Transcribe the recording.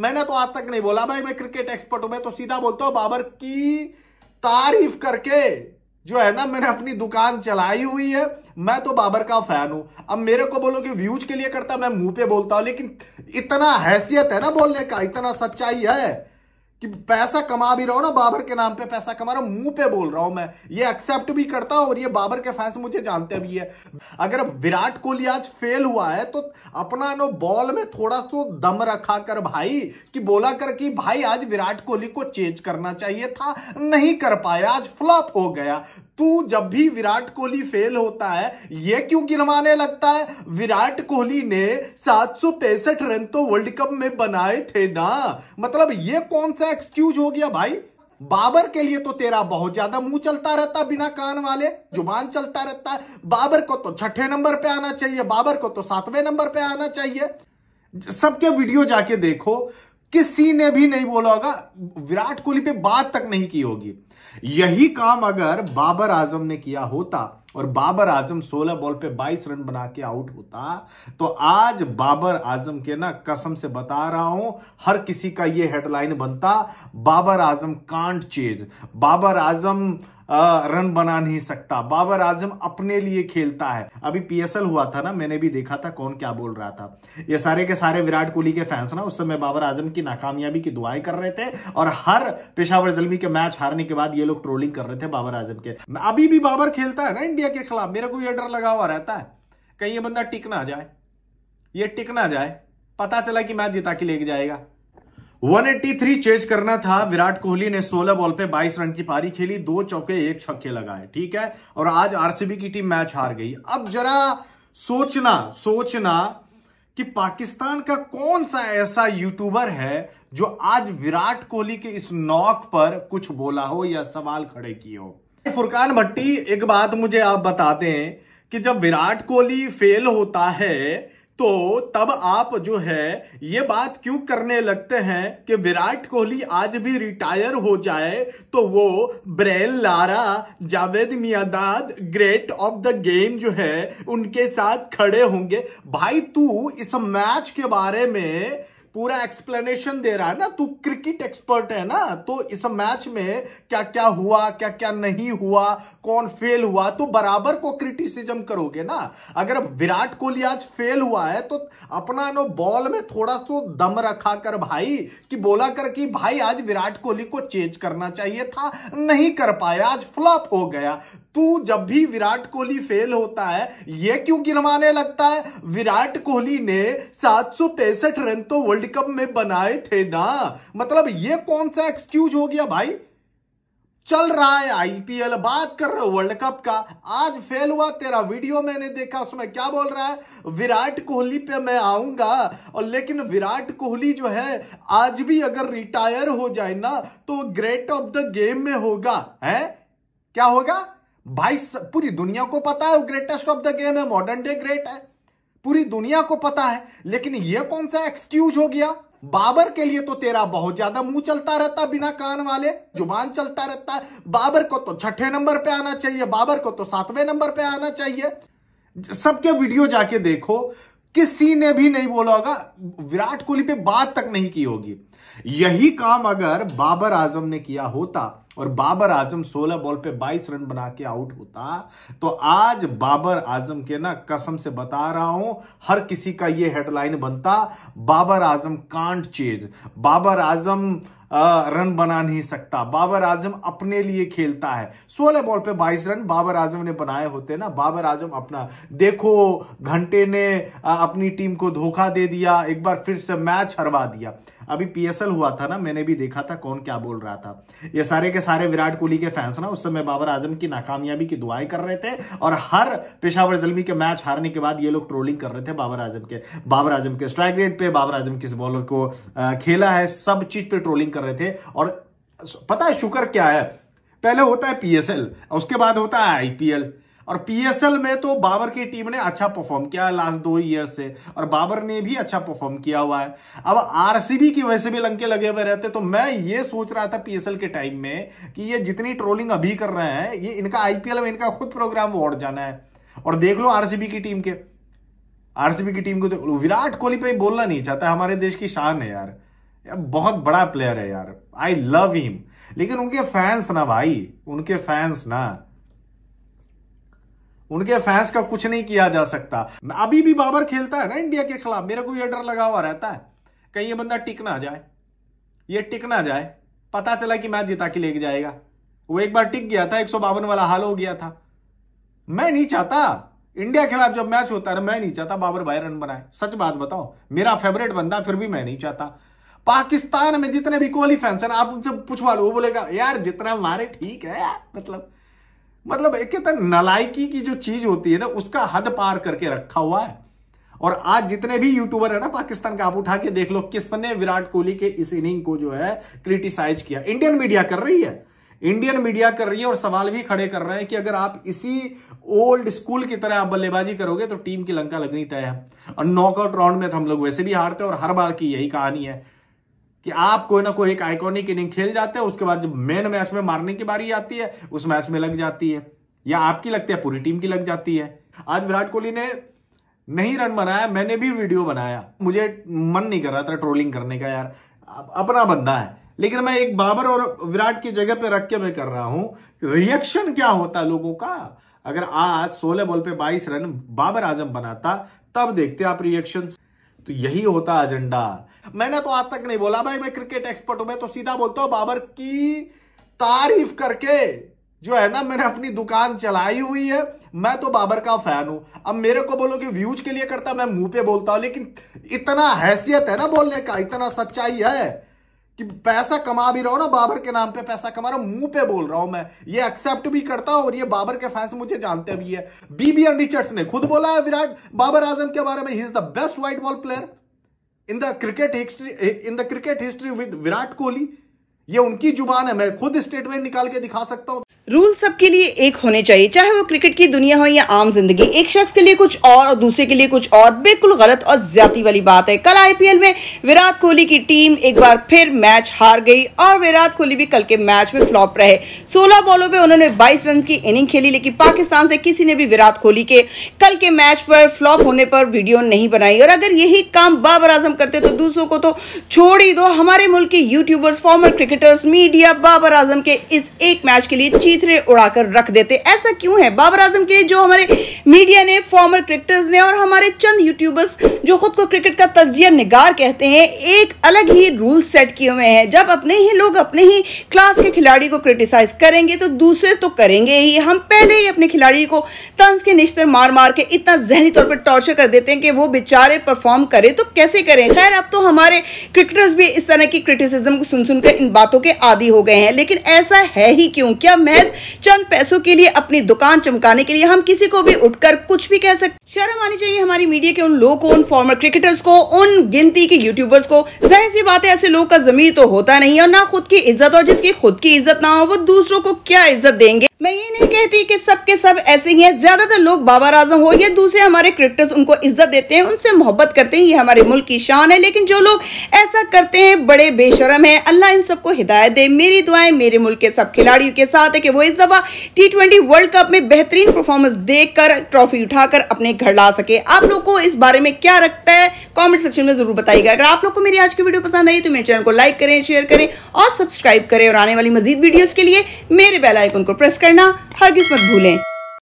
मैंने तो आज तक नहीं बोला भाई मैं क्रिकेट एक्सपर्ट हूं मैं तो सीधा बोलता हूं बाबर की तारीफ करके जो है ना मैंने अपनी दुकान चलाई हुई है मैं तो बाबर का फैन हूं अब मेरे को बोलो कि व्यूज के लिए करता मैं मुंह पे बोलता हूं लेकिन इतना हैसियत है ना बोलने का इतना सच्चाई है कि पैसा कमा भी रहा हूं ना बाबर के नाम पे पैसा कमा रहा हूं मुंह पे बोल रहा हूं मैं ये एक्सेप्ट भी करता हूं और ये बाबर के फैंस मुझे जानते भी है अगर विराट कोहली आज फेल हुआ है तो अपना नो बॉल में थोड़ा सो तो दम रखा कर भाई कि बोला कर कि भाई आज विराट कोहली को चेंज करना चाहिए था नहीं कर पाया आज फ्लॉप हो गया तू जब भी विराट कोहली फेल होता है ये क्यों गिनवाने लगता है विराट कोहली ने सात रन तो वर्ल्ड कप में बनाए थे ना मतलब ये कौन सा एक्सक्यूज हो गया भाई बाबर के लिए तो तेरा बहुत ज्यादा मुंह चलता रहता बिना कान वाले जुबान चलता रहता है बाबर को तो छठे नंबर पे आना चाहिए बाबर को तो सातवें नंबर पे आना चाहिए सबके वीडियो जाके देखो किसी ने भी नहीं बोला होगा विराट कोहली पे बात तक नहीं की होगी यही काम अगर बाबर आजम ने किया होता और बाबर आजम 16 बॉल पे 22 रन बना के आउट होता तो आज बाबर आजम के ना कसम से बता रहा हूं हर किसी का ये हेडलाइन बनता Babar Azam can't chase Babar Azam run बना नहीं सकता बाबर आजम अपने लिए खेलता है अभी पीएसएल हुआ था ना मैंने भी देखा था कौन क्या बोल रहा था ये सारे के सारे विराट कोहली के फैंस ना उस समय बाबर आजम की नाकामयाबी की दुआएं कर रहे थे और हर पेशावर जलमी के मैच हारने के बाद ये लोग ट्रोलिंग कर रहे थे बाबर आजम के अभी भी बाबर खेलता है ना इंडिया इंडिया के खिलाफ मेरे को यह डर लगा हुआ रहता है कहीं ये बंदा टिक ना जाए ये टिक ना जाए पता चला कि मैच जिता के लेके जाएगा 183 चेज करना था विराट कोहली ने 16 बॉल पे 22 रन की पारी खेली दो चौके एक छक्के लगाए ठीक है और आज आरसीबी की टीम मैच हार गई अब जरा सोचना सोचना कि पाकिस्तान का कौन सा ऐसा यूट्यूबर है जो आज विराट कोहली के इस नॉक पर कुछ बोला हो या सवाल खड़े किए हो फुरकान भट्टी एक बात मुझे आप बताते हैं कि जब विराट कोहली फेल होता है तो तब आप जो है ये बात क्यों करने लगते हैं कि विराट कोहली आज भी रिटायर हो जाए तो वो Brian Lara Javed Miandad great of the game जो है उनके साथ खड़े होंगे भाई तू इस मैच के बारे में पूरा एक्सप्लेनेशन दे रहा है ना तू क्रिकेट एक्सपर्ट है ना तो इस मैच में क्या क्या हुआ क्या क्या नहीं हुआ कौन फेल हुआ तो बराबर को क्रिटिसिज्म करोगे ना अगर विराट कोहली आज फेल हुआ है तो अपना नो बॉल में थोड़ा तो दम रखा कर भाई कि बोला कर कि भाई आज विराट कोहली को चेंज करना चाहिए था नहीं कर पाया आज फ्लॉप हो गया तू जब भी विराट कोहली फेल होता है ये क्यों गिनवाने लगता है विराट कोहली ने सात रन तो वर्ल्ड वर्ल्ड कप में बनाए थे ना मतलब ये कौन सा एक्सक्यूज हो गया भाई चल रहा है आईपीएल बात कर रहे हो वर्ल्ड कप का आज फेल हुआ तेरा वीडियो मैंने देखा उसमें क्या बोल रहा है विराट कोहली पे मैं आऊंगा और लेकिन विराट कोहली जो है आज भी अगर रिटायर हो जाए ना तो ग्रेट ऑफ द गेम में होगा है क्या होगा भाई पूरी दुनिया को पता है ग्रेटेस्ट ऑफ द गेम है मॉडर्न डे ग्रेट है पूरी दुनिया को पता है लेकिन यह कौन सा एक्सक्यूज हो गया बाबर के लिए तो तेरा बहुत ज्यादा मुंह चलता रहता बिना कान वाले जुबान चलता रहता है बाबर को तो छठे नंबर पे आना चाहिए बाबर को तो सातवें नंबर पे आना चाहिए सबके वीडियो जाके देखो किसी ने भी नहीं बोला होगा विराट कोहली पे बात तक नहीं की होगी यही काम अगर बाबर आजम ने किया होता और बाबर आजम 16 बॉल पे 22 रन बना के आउट होता तो आज बाबर आजम के ना कसम से बता रहा हूं हर किसी का ये हेडलाइन बनता Babar Azam can't chase Babar Azam run बना नहीं सकता बाबर आजम अपने लिए खेलता है 16 बॉल पे 22 रन बाबर आजम ने बनाए होते ना बाबर आजम अपना देखो घंटे ने अपनी टीम को धोखा दे दिया एक बार फिर से मैच हरवा दिया अभी पीएसएल हुआ था ना मैंने भी देखा था कौन क्या बोल रहा था ये सारे के सारे विराट कोहली के फैंस ना उस समय बाबर आजम की नाकामयाबी की दुआएं कर रहे थे और हर पेशावर जलमी के मैच हारने के बाद ये लोग ट्रोलिंग कर रहे थे बाबर आजम के बाबर आजम के स्ट्राइक रेट पे बाबर आजम किस बॉलर को खेला है सब चीज पे ट्रोलिंग कर रहे थे और पता है शुक्र क्या है पहले होता है पीएसएल उसके बाद होता है आईपीएल और पीएसएल में तो बाबर की टीम ने अच्छा परफॉर्म किया है लास्ट दो ईयर से और बाबर ने भी अच्छा परफॉर्म किया हुआ है अब आरसीबी की वैसे भी लंके लगे हुए रहते तो मैं ये सोच रहा था पीएसएल के टाइम में कि ये जितनी ट्रोलिंग अभी कर रहे हैं ये इनका आईपीएल में इनका खुद प्रोग्राम वार्ड जाना है और देख लो आरसीबी की टीम के आरसीबी की टीम को तो विराट कोहली पे बोलना नहीं चाहता हमारे देश की शान है यार, यार बहुत बड़ा प्लेयर है यार आई लव हिम लेकिन उनके फैंस ना भाई उनके फैंस ना उनके फैंस का कुछ नहीं किया जा सकता अभी भी बाबर खेलता है ना इंडिया के खिलाफ मेरे को यह डर लगा हुआ रहता है कहीं ये बंदा टिक ना जाए ये टिक ना जाए पता चला कि मैच जिता के लेके जाएगा वो एक बार टिक गया था एक वाला हाल हो गया था मैं नहीं चाहता इंडिया के खिलाफ जब मैच होता है मैं नहीं चाहता बाबर भाई रन बनाए सच बात बताओ मेरा फेवरेट बंदा फिर भी मैं नहीं चाहता पाकिस्तान में जितने भी कोहली फैंस हैं आप उनसे पूछवा लो वो बोलेगा यार जितना मारे ठीक है यार मतलब मतलब एक नलायकी की जो चीज होती है ना उसका हद पार करके रखा हुआ है और आज जितने भी यूट्यूबर है ना पाकिस्तान का आप उठा के देख लो किसने विराट कोहली के इस इनिंग को जो है क्रिटिसाइज किया इंडियन मीडिया कर रही है इंडियन मीडिया कर रही है और सवाल भी खड़े कर रहे हैं कि अगर आप इसी ओल्ड स्कूल की तरह आप बल्लेबाजी करोगे तो टीम की लंका लगनी तय है और नॉकआउट राउंड में तो हम लोग वैसे भी हारते हैं और हर बार की यही कहानी है कि आप कोई ना कोई एक आइकॉनिक इनिंग खेल जाते हैं उसके बाद जब मेन मैच में मारने की बारी आती है उस मैच में लग जाती है या आपकी लगती है पूरी टीम की लग जाती है आज विराट कोहली ने नहीं रन बनाया मैंने भी वीडियो बनाया मुझे मन नहीं कर रहा था ट्रोलिंग करने का यार अपना बंदा है लेकिन मैं एक बाबर और विराट की जगह पे रख के मैं कर रहा हूं रिएक्शन क्या होता है लोगों का अगर आज 16 बॉल पे 22 रन बाबर आजम बनाता तब देखते आप रिएक्शन तो यही होता एजेंडा मैंने तो आज तक नहीं बोला भाई मैं क्रिकेट एक्सपर्ट हूं मैं तो सीधा बोलता हूं बाबर की तारीफ करके जो है ना मैंने अपनी दुकान चलाई हुई है मैं तो बाबर का फैन हूं अब मेरे को बोलो कि व्यूज के लिए करता मैं मुंह पे बोलता हूं लेकिन इतना हैसियत है ना बोलने का इतना सच्चाई है कि पैसा कमा भी रहा हूं ना बाबर के नाम पे पैसा कमा रहा हूं मुंह पे बोल रहा हूं मैं ये एक्सेप्ट भी करता हूं और ये बाबर के फैंस मुझे जानते भी है बीबीएन रिचर्ड्स ने खुद बोला है विराट बाबर आजम के बारे में he is the best white ball player in the cricket history in the cricket history with Virat Kohli ये उनकी जुबान है मैं खुद स्टेटमेंट निकाल के दिखा सकता हूं रूल सबके लिए एक होने चाहिए चाहे वो क्रिकेट की दुनिया हो या आम जिंदगी एक शख्स के लिए कुछ और और दूसरे के लिए कुछ और बिल्कुल गलत और ज्यादा वाली बात है कल आईपीएल में विराट कोहली की टीम एक बार फिर मैच हार गई और विराट कोहली भी कल के मैच में फ्लॉप रहे 16 बॉलों पे उन्होंने 22 रन की इनिंग खेली लेकिन पाकिस्तान से किसी ने भी विराट कोहली के कल के मैच पर फ्लॉप होने पर वीडियो नहीं बनाई और अगर यही काम बाबर आजम करते तो दूसरों को तो छोड़ ही दो हमारे मुल्क के YouTubers former cricketers media Babar Azam के इस एक मैच के लिए चीज तीतरे उड़ाकर रख देते ऐसा क्यों है बाबर आजम के जो हमारे मीडिया ने फॉर्मर क्रिकेटर्स ने और हमारे चंद यूट्यूबर्स जो खुद को क्रिकेट का तजिया निगार कहते हैं एक अलग ही रूल सेट किए हुए हैं जब अपने ही लोग अपने ही क्लास के खिलाड़ी को क्रिटिसाइज करेंगे तो दूसरे तो करेंगे ही हम पहले ही अपने खिलाड़ी को तंज के निश्तर मार मार के इतना जहनी तौर पर टॉर्चर कर देते हैं कि वो बेचारे परफॉर्म करें तो कैसे करें खैर अब तो हमारे क्रिकेटर्स भी इस तरह की क्रिटिसिज्म को सुन सुनकर इन बातों के आदि हो गए हैं लेकिन ऐसा है ही क्यों क्या मैं महज चंद पैसों के लिए अपनी दुकान चमकाने के लिए हम किसी को भी उठकर कुछ भी कह सकते शर्म आनी चाहिए हमारी मीडिया के उन लोगों को उन फॉर्मर क्रिकेटर्स को उन गिनती के यूट्यूबर्स को जाहिर सी बात है ऐसे लोग का जमीन तो होता नहीं है और ना खुद की इज्जत और जिसकी खुद की इज्जत ना हो वो दूसरों को क्या इज्जत देंगे मैं ये नहीं कहती है कि सबके सब ऐसे ही हैं ज्यादातर लोग बाबा आजम हो या दूसरे हमारे क्रिकेटर्स उनको इज्जत देते हैं उनसे मोहब्बत करते हैं ये हमारे मुल्क की शान है लेकिन जो लोग ऐसा करते हैं बड़े बेशरम हैं अल्लाह इन सबको हिदायत दे मेरी दुआएं मेरे मुल्क के सब खिलाड़ियों के साथ है कि वो इस दफा टी ट्वेंटी वर्ल्ड कप में बेहतरीन परफॉर्मेंस देकर ट्रॉफी उठाकर अपने घर ला सके आप लोग को इस बारे में क्या रखता है कॉमेंट सेक्शन में जरूर बताइएगा अगर आप लोग को मेरी आज की वीडियो पसंद आई तो मेरे चैनल को लाइक करें शेयर करें और सब्सक्राइब करें और आने वाली मजीद वीडियोज के लिए मेरे बेल आइकन को प्रेस करना हरगिज मत भूलें